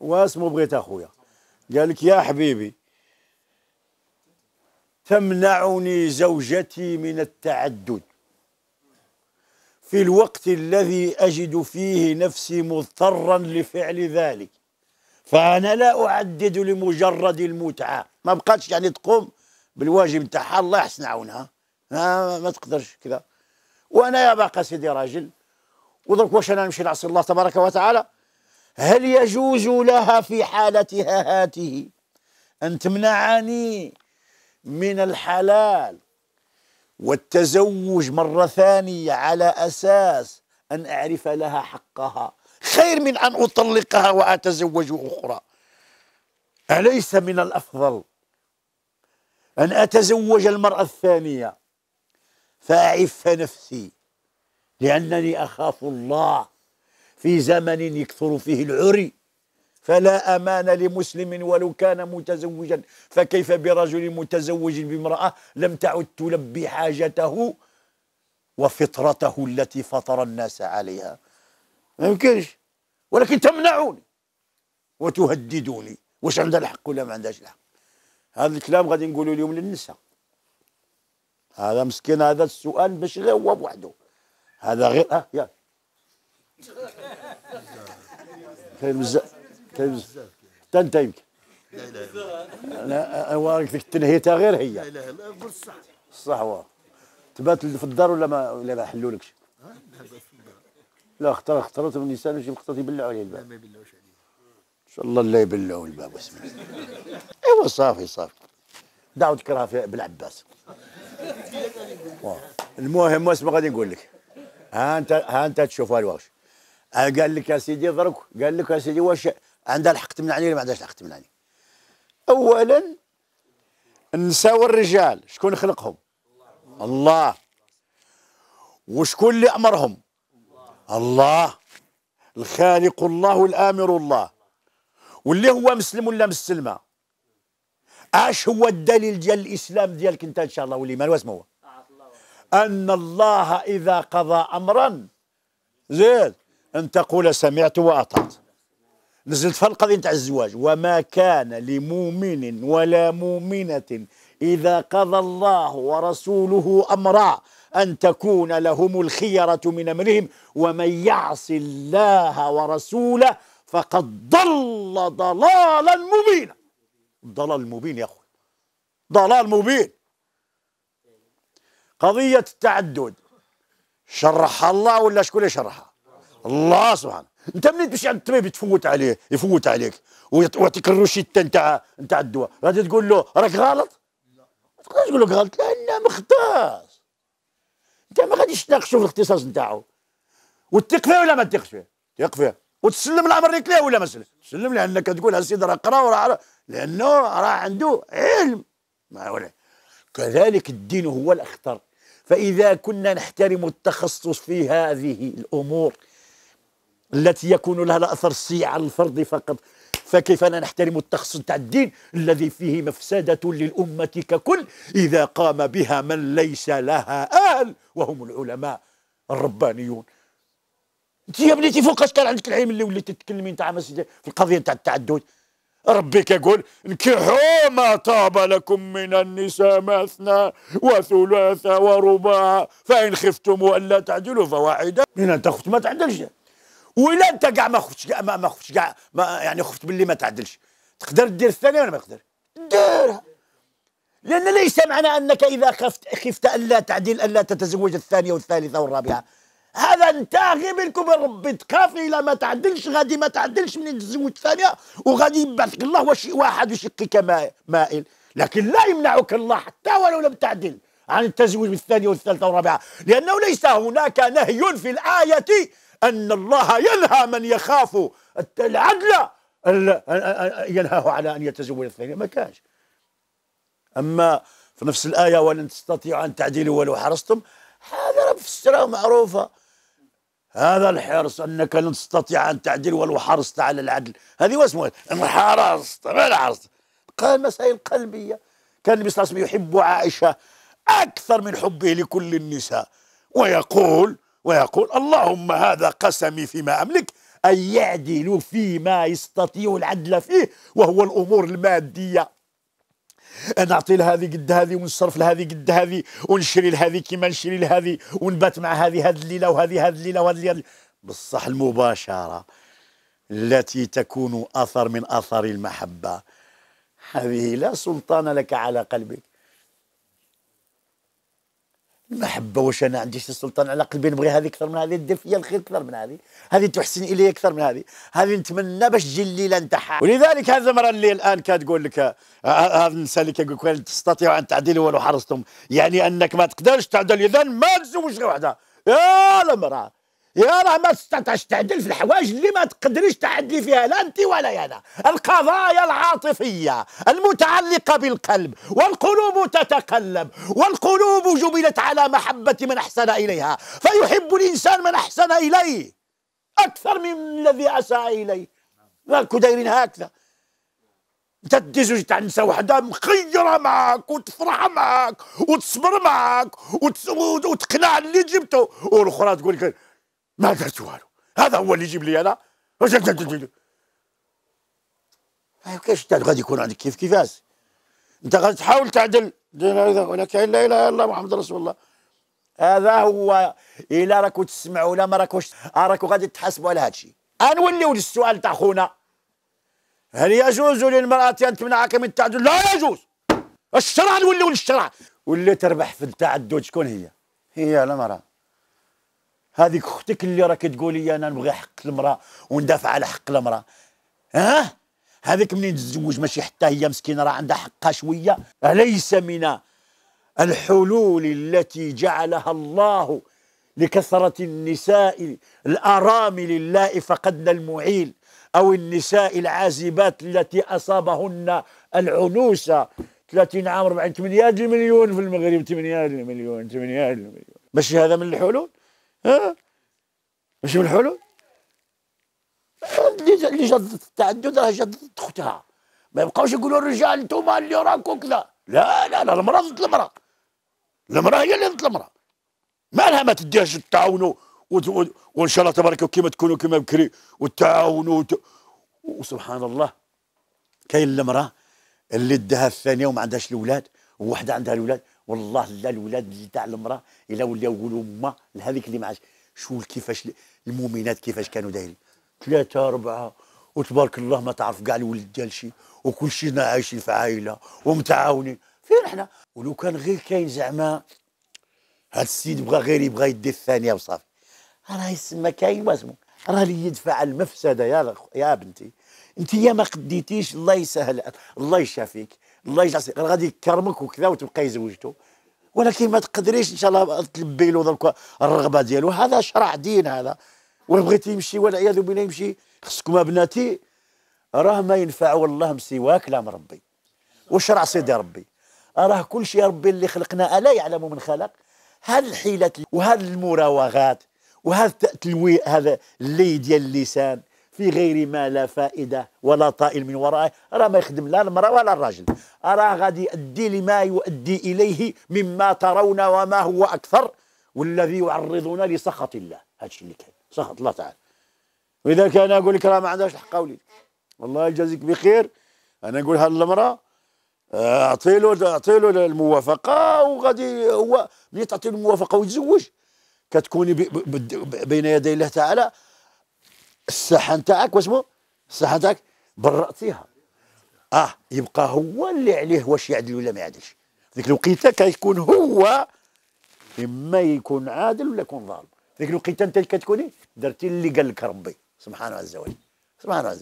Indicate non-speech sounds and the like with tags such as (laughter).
واسمه بغيت اخويا قال لك يا حبيبي تمنعني زوجتي من التعدد في الوقت الذي اجد فيه نفسي مضطرا لفعل ذلك فانا لا اعدد لمجرد المتعه ما بقاتش يعني تقوم بالواجب تاعها الله يحسن عونها ما, ما تقدرش كذا وانا يا باقى سيدي راجل ودرك واش انا نمشي نعصي الله تبارك وتعالى هل يجوز لها في حالتها هاته أن تمنعني من الحلال والتزوج مرة ثانية على أساس أن أعرف لها حقها خير من أن أطلقها وأتزوج أخرى أليس من الأفضل أن أتزوج المرأة الثانية فأعف نفسي لأنني أخاف الله في زمن يكثر فيه العري فلا امان لمسلم ولو كان متزوجا فكيف برجل متزوج بامراه لم تعد تلبي حاجته وفطرته التي فطر الناس عليها ما يمكنش ولكن تمنعوني وتهددوني واش عندها الحق ولا ما عندهاش الحق هذا الكلام غادي نقولوا اليوم للنساء هذا مسكين هذا السؤال باش غير هو بوحده هذا غير اه يا خير بزاف خير بزاف حتى انت يمكن لا لا انا انا ديك التنهيتها غير هي لا لا قول الصح الصح هو تبات في الدار ولا ما ولا ما حلولكش؟ لا خطر خطرت من الانسان وشي خطرت يبلعوا عليه الباب لا ما يبلعوش عليه ان شاء الله لا يبلعوا الباب بسم الله ايوا صافي صافي دعوا تكره في بالعباس (laughs) المهم واش غادي نقول لك ها انت ها انت تشوفها الواش آه، قال لك يا سيدي ضرك قال لك يا سيدي واش عندها الحق تمنعني ولا ما عندهاش الحق تمنعني اولا النساء والرجال شكون خلقهم الله, الله. وشكون اللي امرهم الله. الله الخالق الله والامر الله واللي هو مسلم ولا مسلمه اش هو الدليل ديال الاسلام ديالك انت ان شاء الله والايمان واسمه هو ان الله اذا قضى امرا زين أن تقول سمعت وأطعت نزلت في القضية نتاع الزواج وما كان لمؤمن ولا مؤمنة إذا قضى الله ورسوله أمرا أن تكون لهم الخيرة من أمرهم ومن يعص الله ورسوله فقد ضل ضلالا مبينا ضلال مبين يا أخوي ضلال مبين قضية التعدد شرحها الله ولا شكون اللي شرحها الله سبحانه انت منين تمشي عند الطبيب يتفوت عليه يفوت عليك ويعطيك الروشيتا نتاع نتاع الدواء غادي تقول له راك غلط ما تقدرش تقول لك غلط لانه مختص انت ما غاديش تناقشوا في الاختصاص نتاعو وتثق فيه ولا ما تثقش فيه تثق فيه وتسلم ليك ليه ولا ما تسلم تسلم لانك تقول السيد راه قرا وراه لانه راه عنده علم ما ولا كذلك الدين هو الاخطر فاذا كنا نحترم التخصص في هذه الامور التي يكون لها الأثر السيء على الفرد فقط فكيف لا نحترم التخصص تاع الدين الذي فيه مفسدة للأمة ككل إذا قام بها من ليس لها أهل وهم العلماء الربانيون انت يا بنيتي فوقاش كان عندك العلم اللي وليتي تتكلمي نتاع في القضيه نتاع التعدد ربي كيقول انكحوا ما طاب لكم من النساء مثنى وثلاث ورباع فان خفتم الا تعدلوا فواحده من تخفت ما تعدلش ولا انت كاع ما خفتش كاع ما خفتش كاع يعني خفت باللي ما تعدلش تقدر دير الثانيه ولا ما يقدر ديرها لان ليس معنى انك اذا خفت خفت الا تعدل الا تتزوج الثانيه والثالثه والرابعه هذا انت غير بينك ربي تخاف الا ما تعدلش غادي ما تعدلش من تزوج ثانيه وغادي يبعثك الله وش واحد يشقك مائل لكن لا يمنعك الله حتى ولو لم تعدل عن التزوج بالثانيه والثالثه والرابعه لانه ليس هناك نهي في الايه أن الله ينهى من يخاف العدل ينهاه على أن يتزوج الثانية ما كانش أما في نفس الآية ولن تستطيعوا أن تعدلوا ولو حرصتم هذا فسرة معروفة هذا الحرص أنك لن تستطيع أن تعدل ولو حرصت على العدل هذه واسمه حرصت ما حرصت قال مسائل قلبية كان النبي صلى الله عليه وسلم يحب عائشة أكثر من حبه لكل النساء ويقول ويقول اللهم هذا قسمي فيما أملك أن يعدل فيما يستطيع العدل فيه وهو الأمور المادية نعطي لهذه قد هذه ونصرف لهذه قد هذه ونشري لهذه كما نشري لهذه ونبات مع هذه هذه الليله وهذه هذه الليله وهذه الليله بالصح المباشره التي تكون اثر من اثر المحبه هذه لا سلطان لك على قلبك محبه واش انا عندي شي سلطان على قلبي نبغي هذه اكثر من هذه دير فيا الخير اكثر من هذه هذه تحسن الي اكثر من هذه هذه نتمنى باش تجي الليله نتاعها ولذلك هذا المراه اللي الان كتقول لك آه، آه، هذا الانسان اللي كيقول لك لن تستطيع ان تعدلي ولو حرصتم يعني انك ما تقدرش تعدل اذا ما تزوجش وحده يا المراه يا راه ما تستطعش تعدل في الحوايج اللي ما تقدريش تعدلي فيها لا انت ولا انا القضايا العاطفيه المتعلقه بالقلب والقلوب تتقلب والقلوب جبلت على محبه من احسن اليها فيحب الانسان من احسن اليه اكثر من الذي اساء اليه راكو دايرين هكذا انت تدي تاع نسا وحده مخيره معاك وتفرح معاك وتصبر معاك وتقنع اللي جبته والاخرى تقول لك ما درت والو هذا هو اللي يجيب لي انا أيوة، كيفاش انت غادي يكون عندك كيف كيفاش انت غادي تحاول تعدل ولكن لا اله الا الله محمد رسول الله هذا هو الا راكو تسمعوا ولا ما راكوش آه، راكو غادي تحاسبوا على هذا الشيء انوليو للسؤال تاع خونا هل يجوز للمرأة أن تمنعك من التعدد؟ لا يجوز الشرع نوليو للشرع واللي تربح في التعدد شكون هي؟ هي المرأة هذيك اختك اللي راك تقولي انا نبغي حق المراه وندافع على حق المراه ها هذيك منين تتزوج ماشي حتى هي مسكينه راه عندها حقها شويه اليس من الحلول التي جعلها الله لكثرة النساء الأرامل اللائي فقدن المعيل أو النساء العازبات التي أصابهن العنوسة 30 عام 40 8 مليون في المغرب 8 مليون 8 مليون ماشي هذا من الحلول ها ماشي من الحلول اللي جدت التعدد راه جدت اختها ما يبقاوش يقولوا الرجال انتوما اللي راكم كذا لا لا لا المراه ضد المراه المراه هي اللي ضد المراه مالها ما تديهاش تعاونوا وان شاء الله تبارك كيما تكونوا كيما بكري وتعاونوا وت... وسبحان الله كاين المراه اللي داها الثانيه وما عندهاش الاولاد وحده عندها الاولاد والله لا الولاد اللي تاع المراه الا ولاو يقولوا ما لهذيك اللي معاش شو كيفاش المؤمنات كيفاش كانوا دايرين ثلاثه اربعه وتبارك الله ما تعرف كاع الولد ديال شي وكل شيء عايشين في عائله ومتعاونين فين احنا ولو كان غير كاين زعما هاد السيد بغى غير يبغى يدي الثانيه وصافي راه يسمى كاين واسمو راه اللي يدفع المفسده يا يا بنتي انت يا ما قديتيش الله يسهل الله يشافيك الله يجعل غادي يكرمك وكذا وتبقاي زوجته ولكن ما تقدريش ان شاء الله تلبي له ذلك الرغبه ديالو هذا شرع دين هذا وبغيتي يمشي والعياذ بالله يمشي خصكم ابناتي راه ما ينفع والله سوى كلام ربي وشرع سيدي ربي راه كل شيء ربي اللي خلقنا الا يعلم من خلق هاد الحيلات وهاد المراوغات وهاد التلوي هذا اللي ديال اللسان في غير ما لا فائده ولا طائل من ورائه راه ما يخدم لا المراه ولا الراجل راه غادي يؤدي لما يؤدي اليه مما ترون وما هو اكثر والذي يعرضنا لسخط الله هذا الشيء اللي كان سخط الله تعالى واذا كان اقول لك راه ما عندهاش الحق قولي والله يجازيك بخير انا نقولها للمراه اعطي له اعطي له الموافقه وغادي هو ملي تعطي له الموافقه ويتزوج كتكوني بين يدي الله تعالى الساحه نتاعك واسمو الساحه نتاعك برأتيها اه يبقى هو اللي عليه واش يعدل ولا ما يعدلش ذيك الوقيته كيكون هو اما يكون عادل ولا يكون ظالم ذيك الوقيته انت كتكوني درتي اللي قال لك ربي سبحانه عز وجل سبحانه عز وجل